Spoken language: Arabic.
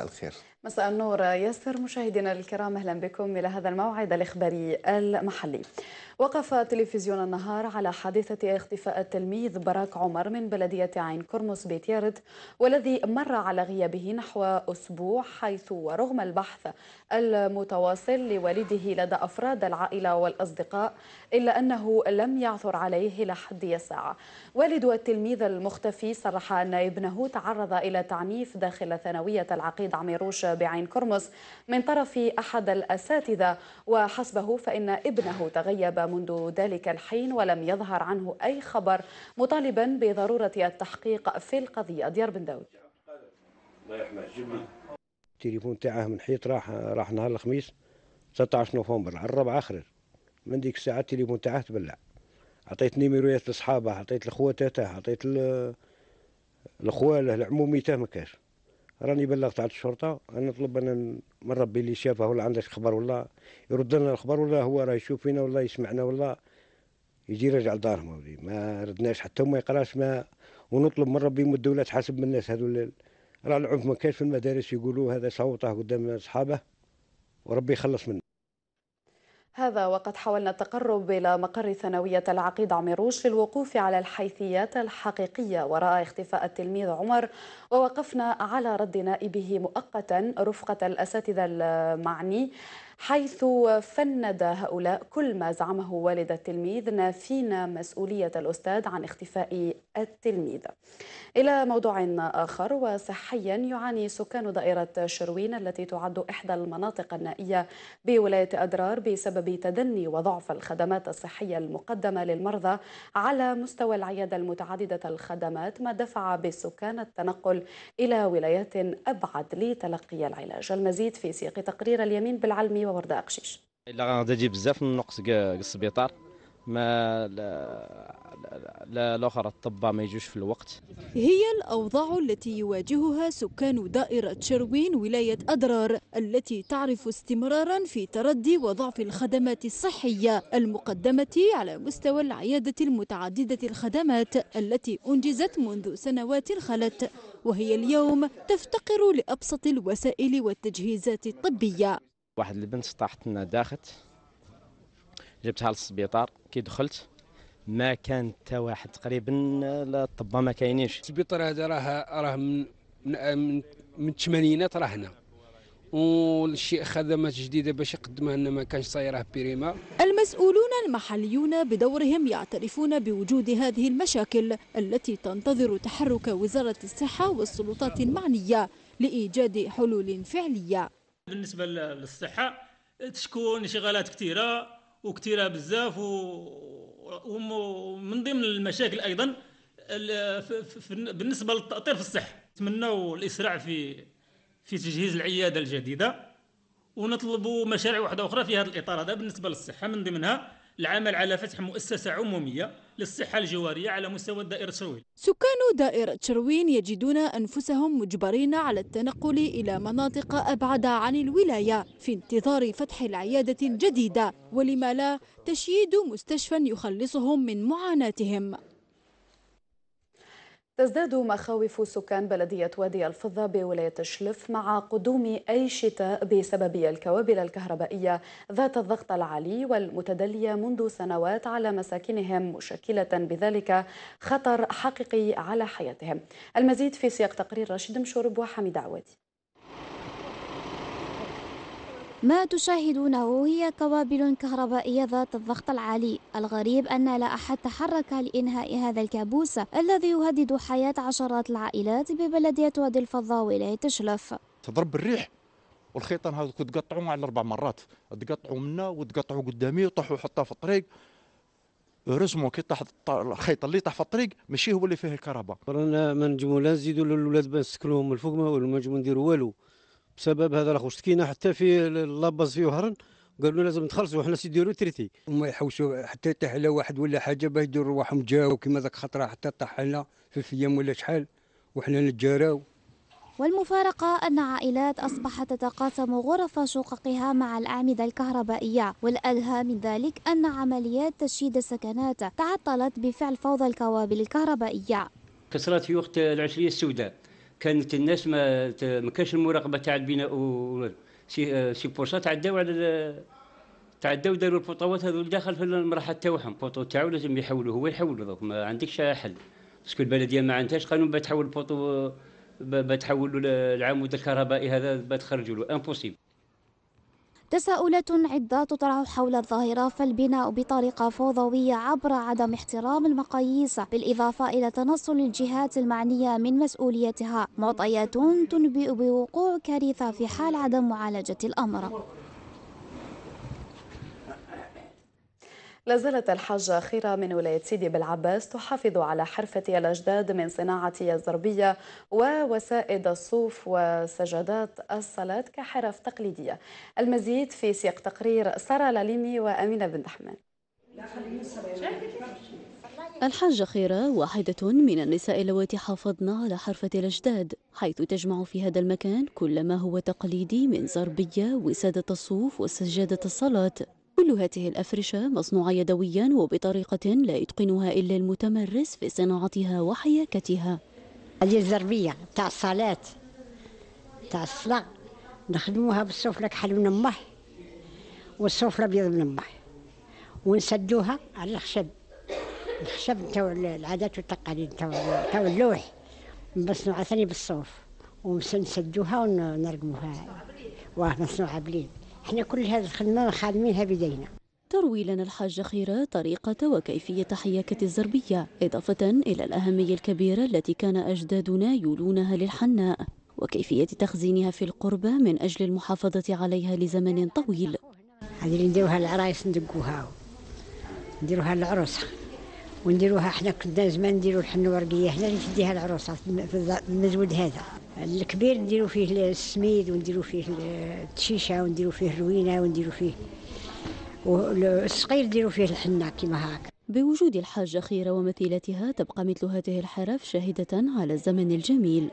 الخير مساء النور ياسر مشاهدينا الكرام اهلا بكم الى هذا الموعد الاخباري المحلي وقف تلفزيون النهار على حادثة اختفاء التلميذ براك عمر من بلدية عين كرموس يارد والذي مر على غيابه نحو أسبوع حيث ورغم البحث المتواصل لوالده لدى أفراد العائلة والأصدقاء إلا أنه لم يعثر عليه لحد الساعة والد التلميذ المختفي صرح أن ابنه تعرض إلى تعنيف داخل ثانوية العقيدة تحفيظ عميروش بعين كرمس من طرف أحد الأساتذة وحسبه فإن ابنه تغيب منذ ذلك الحين ولم يظهر عنه أي خبر مطالبا بضرورة التحقيق في القضية ديار بن داود التليفون تاعه من حيط راح راح نهار الخميس 13 نوفمبر على الربع اخر من ديك الساعه التليفون تاعه تبلع عطيت نيميرويات لصحابه عطيت لخواتاته عطيت لخواله العمومي ما كاش راني بلغت على الشرطه انا نطلب ان من ربي اللي شافه ولا عندك خبر ولا يرد لنا الخبر ولا هو راه يشوف فينا ولا يسمعنا ولا يجي يرجع لدارهم ما ردناش حتى ما يقراش ما ونطلب من ربي يمد ولا تحاسب من الناس هذول راه العنف ما كانش في المدارس يقولوا هذا صوته قدام اصحابه وربي يخلص منه هذا وقد حاولنا التقرب إلى مقر ثانوية العقيد عمروش للوقوف على الحيثيات الحقيقية وراء اختفاء التلميذ عمر ووقفنا على رد نائبه مؤقتا رفقة الأساتذة المعني حيث فند هؤلاء كل ما زعمه والد التلميذ نافين مسؤولية الأستاذ عن اختفاء التلميذ إلى موضوع آخر وصحيا يعاني سكان دائرة شروين التي تعد إحدى المناطق النائية بولاية أدرار بسبب تدني وضعف الخدمات الصحية المقدمة للمرضى على مستوى العيادة المتعددة الخدمات ما دفع بالسكان التنقل إلى ولايات أبعد لتلقي العلاج المزيد في سياق تقرير اليمين بالعلمي وورد أقشيش إلا غادي بزاف السبيطار ما الاخر الطباء ما يجوش في الوقت هي الاوضاع التي يواجهها سكان دائره شروين ولايه ادرار التي تعرف استمرارا في تردي وضعف الخدمات الصحيه المقدمه على مستوى العياده المتعدده الخدمات التي انجزت منذ سنوات خلت وهي اليوم تفتقر لابسط الوسائل والتجهيزات الطبيه واحد البنت طاحت لنا داخت جبتها للسبيطار كي دخلت ما كان حتى واحد تقريبا الطبه ما كاينينش السبيطار هذا راه راه من من, من الثمانينات راه هنا والشيء خدمات جديده باش يقدمها لنا ما كانش صايره بريما المسؤولون المحليون بدورهم يعترفون بوجود هذه المشاكل التي تنتظر تحرك وزاره الصحه والسلطات المعنيه لايجاد حلول فعليه بالنسبه للصحه تشكون انشغالات كثيره وكثيره بزاف و ومن ضمن المشاكل ايضا بالنسبه للتاطير في الصحه نتمنوا الاسراع في في تجهيز العياده الجديده ونطلبوا مشاريع واحده اخرى في هذا الاطار هذا بالنسبه للصحه من ضمنها العمل على فتح مؤسسة عمومية للصحة الجوارية على مستوى دائرة شروين سكان دائرة شروين يجدون أنفسهم مجبرين على التنقل إلى مناطق أبعد عن الولاية في انتظار فتح العيادة الجديدة ولما لا تشييد مستشفى يخلصهم من معاناتهم تزداد مخاوف سكان بلدية وادي الفضة بولاية شلف مع قدوم أي شتاء بسبب الكوابل الكهربائية ذات الضغط العالي والمتدلية منذ سنوات على مساكنهم مشكلة بذلك خطر حقيقي على حياتهم المزيد في سياق تقرير رشيد مشورب وحميد عوادي ما تشاهدونه هي كوابل كهربائية ذات الضغط العالي الغريب أن لا أحد تحرك لإنهاء هذا الكابوس الذي يهدد حياة عشرات العائلات ببلدية وادي الفضاء ولاية تشلف تضرب الريح والخيطان هذا تقطعوا على اربع مرات تقطعوا منا وتقطعوا قدامي وطحوا حطها في الطريق رسموا كي طاح الخيط اللي طاح في الطريق ماشي هو اللي فيه الكهرباء رانا ما نجمو لا نزيدو للولاد باش نسكنوهم من الفوق ما نجمو نديرو والو بسبب هذا الخوش سكينه حتى في لاباز في وهرن قالوا لازم تخلصوا حنا سيديروا تريتي هما يحوسوا حتى يطيح على واحد ولا حاجه باش يديروا رواحهم جاو كيما ذاك خطره حتى طاح لنا في ايام ولا شحال وحنا نتجاراو والمفارقة أن عائلات أصبحت تتقاسم غرف شققها مع الأعمدة الكهربائية والأدهى من ذلك أن عمليات تشييد السكنات تعطلت بفعل فوضى الكوابل الكهربائية كسرات في وقت العشرية السوداء كانت الناس ما ما كانش المراقبه تاع البناء و سي آه، سي بورسا تعداو على تعداو داروا البوطوات هذو داخل في المراحه تاعهم بوطو تاعو لازم يحولوا هو يحول دوك ما عندكش حل باسكو البلديه ما عندهاش قانون بتحول البوطو آه، تحولوا العمود الكهربائي هذا تخرجوا له امبوسيبل تساؤلات عدة تطرح حول الظاهرة فالبناء بطريقة فوضوية عبر عدم احترام المقاييس بالإضافة إلى تنصل الجهات المعنية من مسؤوليتها معطيات تنبئ بوقوع كارثة في حال عدم معالجة الأمر لا زالت الحاجة خيرة من ولاية سيدي بالعباس تحافظ على حرفة الأجداد من صناعة الزربية ووسائد الصوف وسجادات الصلاة كحرف تقليدية المزيد في سياق تقرير سارة لاليمي وأمينة بن دحمان الحاجة خيرة واحدة من النساء اللواتي حافظن على حرفة الأجداد حيث تجمع في هذا المكان كل ما هو تقليدي من زربية وسادة الصوف وسجادة الصلاة كل هذه الأفرشة مصنوعة يدويا وبطريقة لا يتقنها إلا المتمرس في صناعتها وحياكتها هذه الزربية تاع الصلاة تاع الصلاة نخدموها بالسفلة كحل من المح والسفلة بيض من المح ونسدوها على الخشب الخشب تاع العادات والتقاليد تاع اللوح مصنوعة ثاني بالصوف ونسدوها ونرقموها واه مصنوعة بليد احنا كل هذه الخدمه خادمينها بيدينا تروي لنا الحاجة خيرة طريقة وكيفية حياكة الزربية إضافة إلى الأهمية الكبيرة التي كان أجدادنا يولونها للحناء وكيفية تخزينها في القربة من أجل المحافظة عليها لزمن طويل هذه اللي نديروها العرايس ندقوها نديروها العروسة ونديروها احنا كنا زمان نديروا الحنة ورقية هنا اللي تديها العروسة في المزود هذا الكبير نديرو فيه السميد ونديرو فيه التشيشه ونديرو فيه الروينه ونديرو فيه والصغير نديرو فيه الحنه كيما هاك بوجود الحاجة خيرة ومثيلتها تبقى مثل هذه الحرف شاهدة على الزمن الجميل